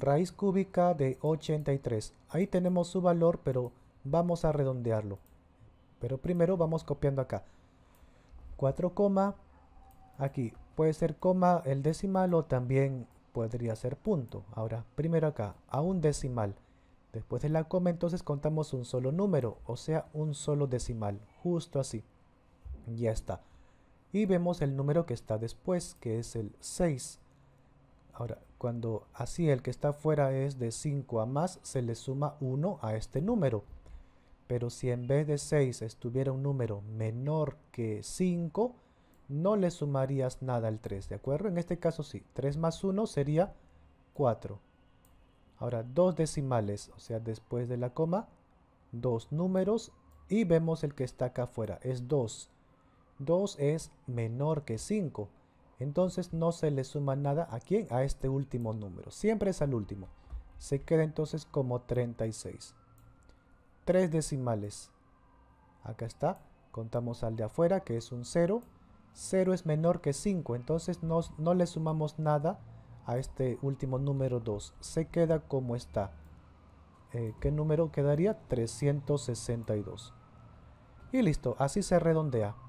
raíz cúbica de 83. Ahí tenemos su valor, pero vamos a redondearlo. Pero primero vamos copiando acá. 4, aquí puede ser coma el decimal o también podría ser punto. Ahora, primero acá, a un decimal. Después de la coma entonces contamos un solo número, o sea, un solo decimal, justo así. Ya está. Y vemos el número que está después, que es el 6. Ahora, cuando así el que está fuera es de 5 a más, se le suma 1 a este número. Pero si en vez de 6 estuviera un número menor que 5, no le sumarías nada al 3, ¿de acuerdo? En este caso sí, 3 más 1 sería 4. Ahora, dos decimales, o sea, después de la coma, dos números y vemos el que está acá afuera, es 2. 2 es menor que 5 entonces no se le suma nada a quién, a este último número, siempre es al último, se queda entonces como 36. Tres decimales, acá está, contamos al de afuera que es un 0, 0 es menor que 5, entonces no, le sumamos nada a este último número 2, se queda como está. Eh, ¿Qué número quedaría? 362. Y listo, así se redondea.